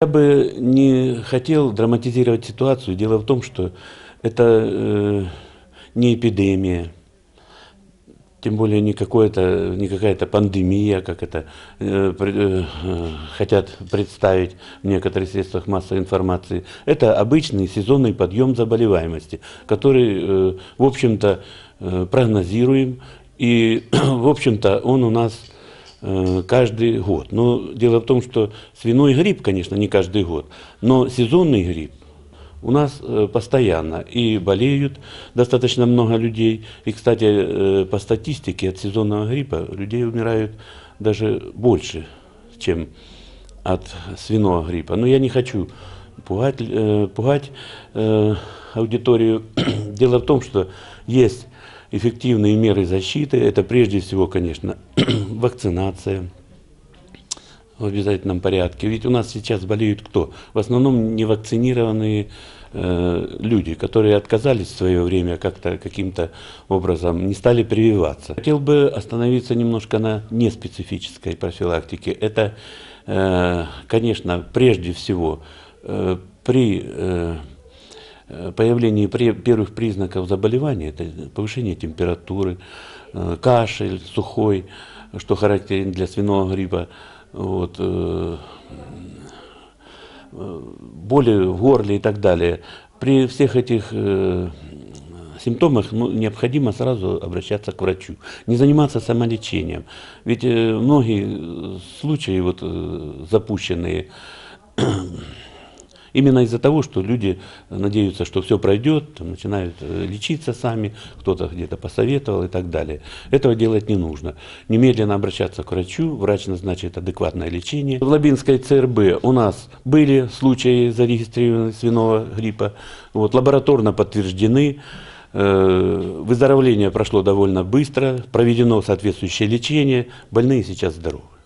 Я бы не хотел драматизировать ситуацию. Дело в том, что это э, не эпидемия, тем более не, то не какая-то пандемия, как это э, э, хотят представить в некоторых средствах массовой информации. Это обычный сезонный подъем заболеваемости, который, э, в общем-то, э, прогнозируем. И, в общем-то, он у нас Э, каждый год. Но ну, дело в том, что свиной грипп, конечно, не каждый год, но сезонный грипп у нас э, постоянно и болеют достаточно много людей. И, кстати, э, по статистике от сезонного гриппа людей умирают даже больше, чем от свиного гриппа. Но я не хочу пугать, пугать аудиторию. Дело в том, что есть эффективные меры защиты. Это прежде всего, конечно, вакцинация в обязательном порядке. Ведь у нас сейчас болеют кто? В основном невакцинированные э, люди, которые отказались в свое время как-то каким-то образом, не стали прививаться. Хотел бы остановиться немножко на неспецифической профилактике. Это, э, конечно, прежде всего э, при появлении первых признаков заболевания, это повышение температуры, кашель сухой, что характерен для свиного гриба, вот, э, боли в горле и так далее. При всех этих э, симптомах ну, необходимо сразу обращаться к врачу, не заниматься самолечением. Ведь э, многие э, случаи вот, э, запущенные, Именно из-за того, что люди надеются, что все пройдет, начинают э, лечиться сами, кто-то где-то посоветовал и так далее. Этого делать не нужно. Немедленно обращаться к врачу, врач назначит адекватное лечение. В Лабинской ЦРБ у нас были случаи зарегистрированного свиного гриппа, вот, лабораторно подтверждены. Э, выздоровление прошло довольно быстро, проведено соответствующее лечение, больные сейчас здоровы.